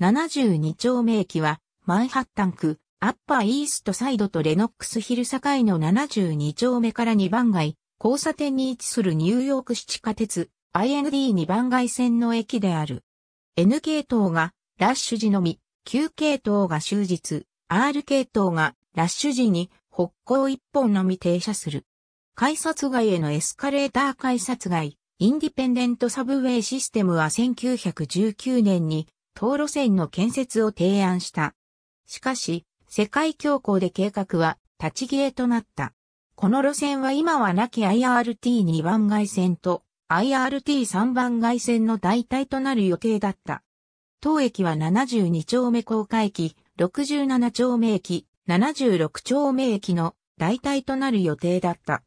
72丁目駅は、マンハッタン区、アッパーイーストサイドとレノックスヒル境の72丁目から2番街、交差点に位置するニューヨーク市地下鉄、IND2 番街線の駅である。N 系統が、ラッシュ時のみ、Q 系統が終日、R 系統が、ラッシュ時に、北港一本のみ停車する。改札外へのエスカレーター改札外、インディペンデントサブウェイシステムは1919年に東路線の建設を提案した。しかし、世界恐慌で計画は立ち消えとなった。この路線は今はなき IRT2 番外線と IRT3 番外線の代替となる予定だった。当駅は72丁目高架駅、67丁目駅、76丁目駅の代替となる予定だった。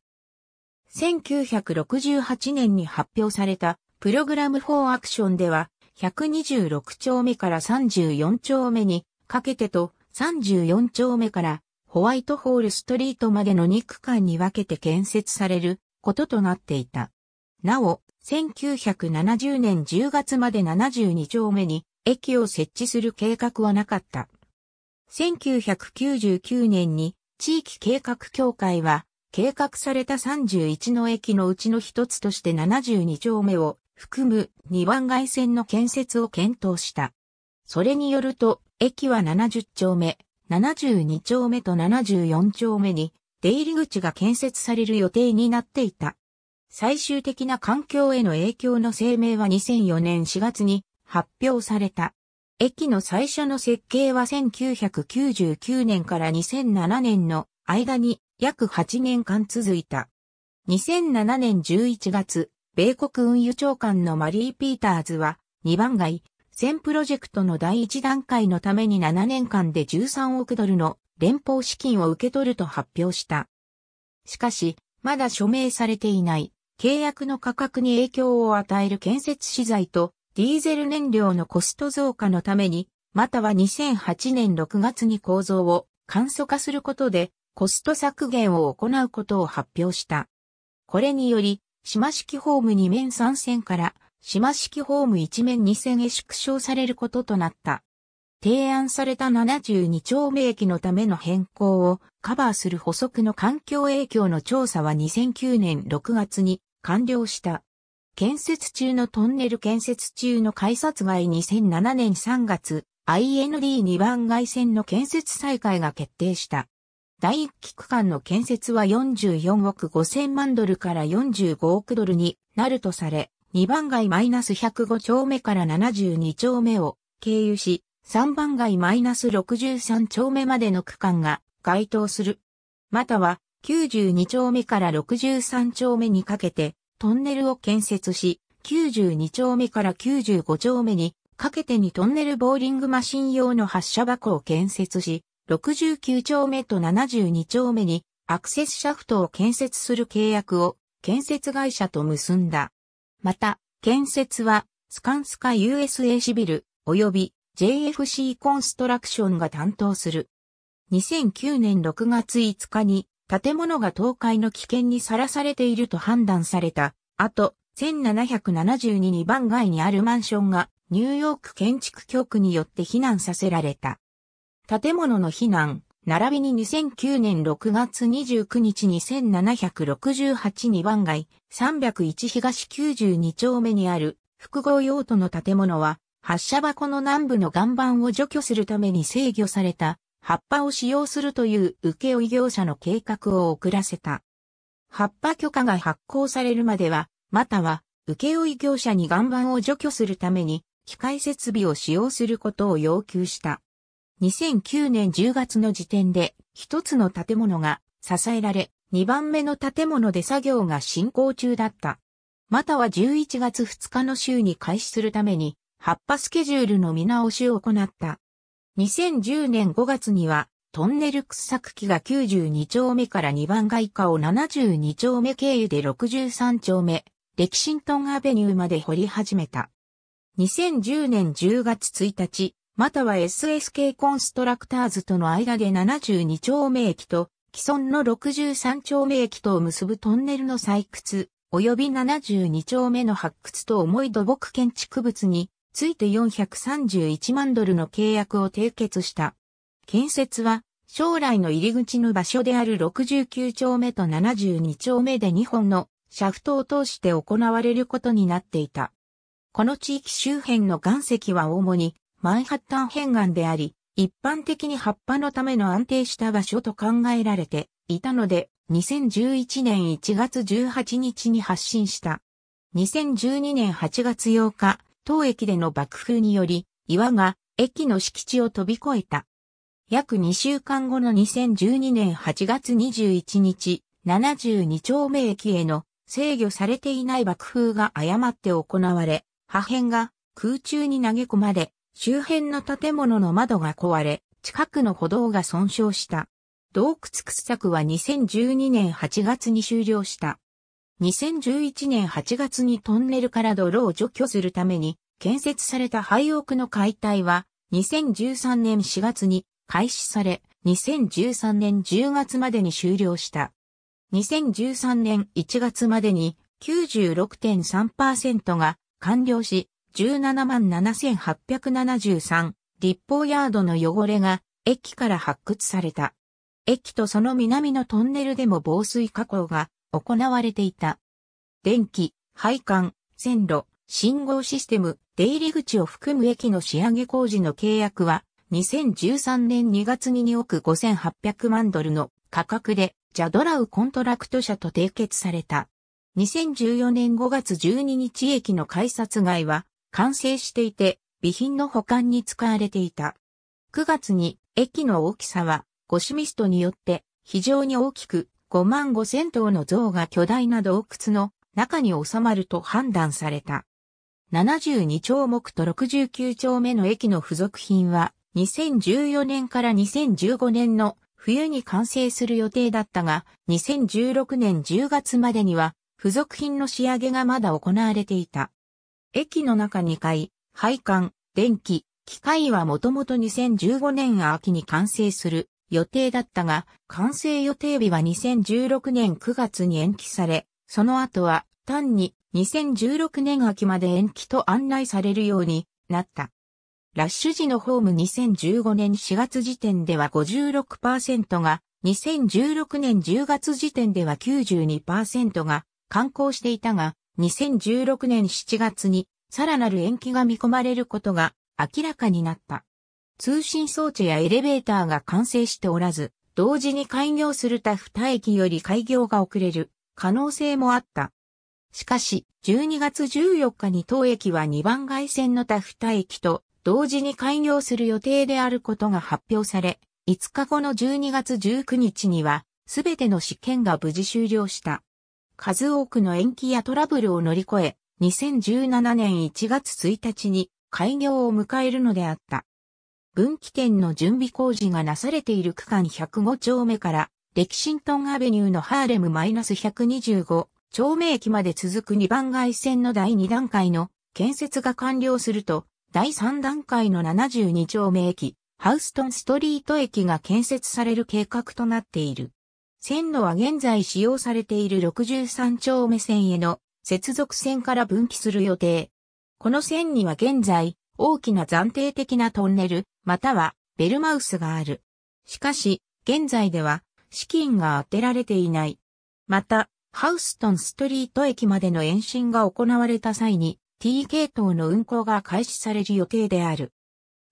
1968年に発表されたプログラム4アクションでは126丁目から34丁目にかけてと34丁目からホワイトホールストリートまでの2区間に分けて建設されることとなっていた。なお、1970年10月まで72丁目に駅を設置する計画はなかった。1999年に地域計画協会は計画された31の駅のうちの一つとして72丁目を含む2番街線の建設を検討した。それによると、駅は70丁目、72丁目と74丁目に出入り口が建設される予定になっていた。最終的な環境への影響の声明は2004年4月に発表された。駅の最初の設計は1999年から2007年の間に約8年間続いた。2007年11月、米国運輸長官のマリー・ピーターズは、2番街、全プロジェクトの第1段階のために7年間で13億ドルの連邦資金を受け取ると発表した。しかし、まだ署名されていない契約の価格に影響を与える建設資材とディーゼル燃料のコスト増加のために、または2008年6月に構造を簡素化することでコスト削減を行うことを発表した。これにより、島式ホーム2面3線から島式ホーム1面2線へ縮小されることとなった。提案された72丁目駅のための変更をカバーする補足の環境影響の調査は2009年6月に完了した。建設中のトンネル建設中の改札外2007年3月 IND2 番外線の建設再開が決定した。第1期区間の建設は44億5000万ドルから45億ドルになるとされ、2番街マイナス105丁目から72丁目を経由し、3番街マイナス63丁目までの区間が該当する。または、92丁目から63丁目にかけて、トンネルを建設し、92丁目から95丁目にかけてにトンネルボーリングマシン用の発射箱を建設し、69丁目と72丁目にアクセスシャフトを建設する契約を建設会社と結んだ。また、建設はスカンスカ USA シビル及び JFC コンストラクションが担当する。2009年6月5日に建物が倒壊の危険にさらされていると判断された。あと、1772番街にあるマンションがニューヨーク建築局によって避難させられた。建物の避難、並びに2009年6月29日に1768に番街301東92丁目にある複合用途の建物は発射箱の南部の岩盤を除去するために制御された葉っぱを使用するという請負業者の計画を遅らせた。葉っぱ許可が発行されるまでは、または請負業者に岩盤を除去するために機械設備を使用することを要求した。2009年10月の時点で一つの建物が支えられ、二番目の建物で作業が進行中だった。または11月2日の週に開始するために、葉っぱスケジュールの見直しを行った。2010年5月には、トンネル掘削機が92丁目から2番外貨を72丁目経由で63丁目、レキシントンアベニューまで掘り始めた。2010年10月1日、または SSK コンストラクターズとの間で72丁目駅と既存の63丁目駅とを結ぶトンネルの採掘、及び72丁目の発掘と重い土木建築物について431万ドルの契約を締結した。建設は将来の入り口の場所である69丁目と72丁目で2本のシャフトを通して行われることになっていた。この地域周辺の岩石は主にマンハッタン変岸であり、一般的に葉っぱのための安定した場所と考えられていたので、2011年1月18日に発信した。2012年8月8日、当駅での爆風により、岩が駅の敷地を飛び越えた。約2週間後の2012年8月21日、72丁目駅への制御されていない爆風が誤って行われ、破片が空中に投げ込まれ、周辺の建物の窓が壊れ、近くの歩道が損傷した。洞窟掘削は2012年8月に終了した。2011年8月にトンネルから泥を除去するために建設された廃屋の解体は2013年4月に開始され2013年10月までに終了した。2013年1月までに96.3%が完了し177,873立方ヤードの汚れが駅から発掘された。駅とその南のトンネルでも防水加工が行われていた。電気、配管、線路、信号システム、出入り口を含む駅の仕上げ工事の契約は、2013年2月に2億5800万ドルの価格で、ジャドラウコントラクト社と締結された。2014年5月12日駅の改札外は、完成していて、備品の保管に使われていた。9月に駅の大きさはゴシミストによって非常に大きく5万5千頭の像が巨大な洞窟の中に収まると判断された。72丁目と69丁目の駅の付属品は2014年から2015年の冬に完成する予定だったが2016年10月までには付属品の仕上げがまだ行われていた。駅の中2階、配管、電気、機械はもともと2015年秋に完成する予定だったが、完成予定日は2016年9月に延期され、その後は単に2016年秋まで延期と案内されるようになった。ラッシュ時のホーム2015年4月時点では56%が、2016年10月時点では92%が観光していたが、2016年7月にさらなる延期が見込まれることが明らかになった。通信装置やエレベーターが完成しておらず、同時に開業する他タ駅より開業が遅れる可能性もあった。しかし、12月14日に当駅は2番外線の他タ駅と同時に開業する予定であることが発表され、5日後の12月19日には、すべての試験が無事終了した。数多くの延期やトラブルを乗り越え、2017年1月1日に開業を迎えるのであった。分岐点の準備工事がなされている区間105丁目から、レキシントンアベニューのハーレム -125 丁目駅まで続く2番街線の第2段階の建設が完了すると、第3段階の72丁目駅、ハウストンストリート駅が建設される計画となっている。線路は現在使用されている63丁目線への接続線から分岐する予定。この線には現在、大きな暫定的なトンネル、またはベルマウスがある。しかし、現在では資金が当てられていない。また、ハウストンストリート駅までの延伸が行われた際に T 系統の運行が開始される予定である。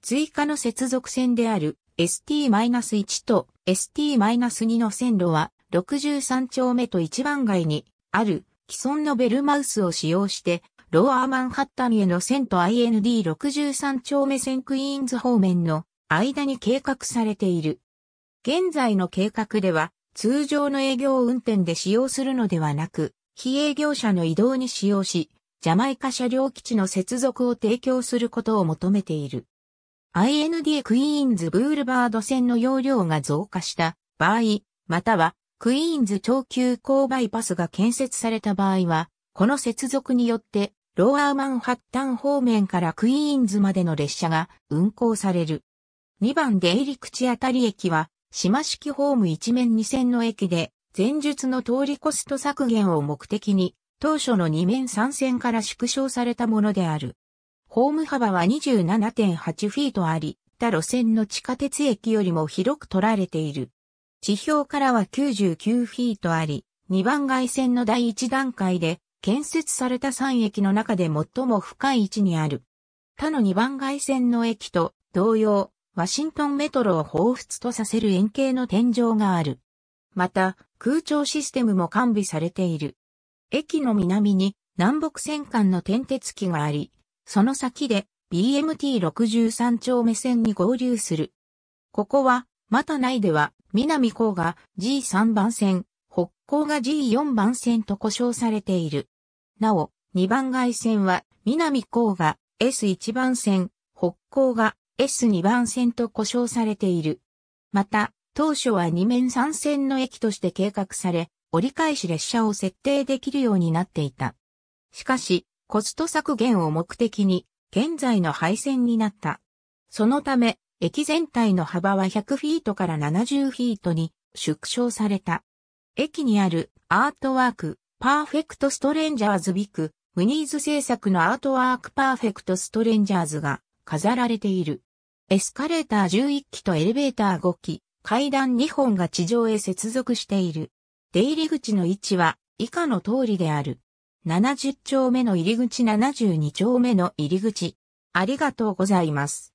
追加の接続線である ST-1 と ST-2 の線路は63丁目と一番街にある既存のベルマウスを使用してローアーマンハッタンへの線と IND63 丁目線クイーンズ方面の間に計画されている。現在の計画では通常の営業運転で使用するのではなく、非営業者の移動に使用し、ジャマイカ車両基地の接続を提供することを求めている。IND クイーンズブールバード線の容量が増加した場合、またはクイーンズ超急行バイパスが建設された場合は、この接続によってローアーマンハッタン方面からクイーンズまでの列車が運行される。2番出入り口あたり駅は、島式ホーム一面2線の駅で、前述の通りコスト削減を目的に、当初の2面3線から縮小されたものである。ホーム幅は27.8フィートあり、他路線の地下鉄駅よりも広く取られている。地表からは99フィートあり、2番街線の第1段階で、建設された3駅の中で最も深い位置にある。他の2番街線の駅と同様、ワシントンメトロを彷彿とさせる円形の天井がある。また、空調システムも完備されている。駅の南に南北線間の点鉄機があり、その先で BMT63 丁目線に合流する。ここは、また内では、南港が G3 番線、北港が G4 番線と呼称されている。なお、2番外線は、南港が S1 番線、北港が S2 番線と呼称されている。また、当初は2面3線の駅として計画され、折り返し列車を設定できるようになっていた。しかし、コスト削減を目的に、現在の配線になった。そのため、駅全体の幅は100フィートから70フィートに縮小された。駅にあるアートワーク、パーフェクトストレンジャーズビク、ムニーズ制作のアートワークパーフェクトストレンジャーズが飾られている。エスカレーター11機とエレベーター5機、階段2本が地上へ接続している。出入り口の位置は以下の通りである。70丁目の入り口72丁目の入り口。ありがとうございます。